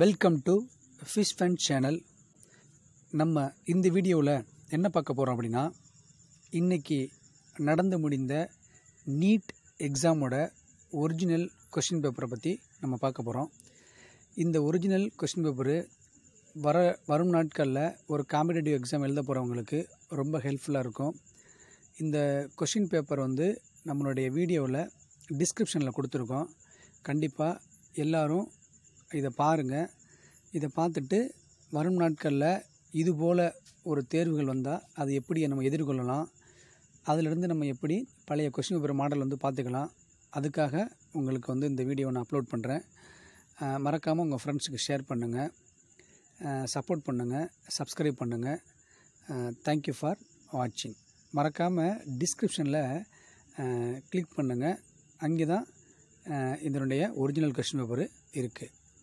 welcome to fish fun channel நம்ம இந்த வீடியோவில் என்ன பார்க்க போகிறோம் அப்படின்னா இன்றைக்கி நடந்து முடிந்த நீட் எக்ஸாமோட ஒரிஜினல் கொஷின் பேப்பரை பற்றி நம்ம பார்க்க போகிறோம் இந்த ஒரிஜினல் கொஷின் பேப்பரு வர வரும் நாட்களில் ஒரு காம்படேட்டிவ் எக்ஸாம் எழுத போகிறவங்களுக்கு ரொம்ப ஹெல்ப்ஃபுல்லாக இருக்கும் இந்த கொஷின் பேப்பர் வந்து நம்மளுடைய வீடியோவில் டிஸ்கிரிப்ஷனில் கொடுத்துருக்கோம் கண்டிப்பாக எல்லோரும் இதை பாருங்கள் இதை பார்த்துட்டு வரும் நாட்களில் இது போல் ஒரு தேர்வுகள் வந்தால் அதை எப்படி நம்ம எதிர்கொள்ளலாம் அதிலிருந்து நம்ம எப்படி பழைய கொஷின் பேப்பர் மாடல் வந்து பார்த்துக்கலாம் அதுக்காக உங்களுக்கு வந்து இந்த வீடியோ நான் அப்லோட் பண்ணுறேன் மறக்காமல் உங்கள் ஃப்ரெண்ட்ஸுக்கு ஷேர் பண்ணுங்கள் சப்போர்ட் பண்ணுங்கள் சப்ஸ்கிரைப் பண்ணுங்கள் தேங்க்யூ ஃபார் வாட்சிங் மறக்காமல் டிஸ்கிரிப்ஷனில் கிளிக் பண்ணுங்கள் அங்கே தான் இதனுடைய ஒரிஜினல் கொஷின் பேப்பர் இருக்குது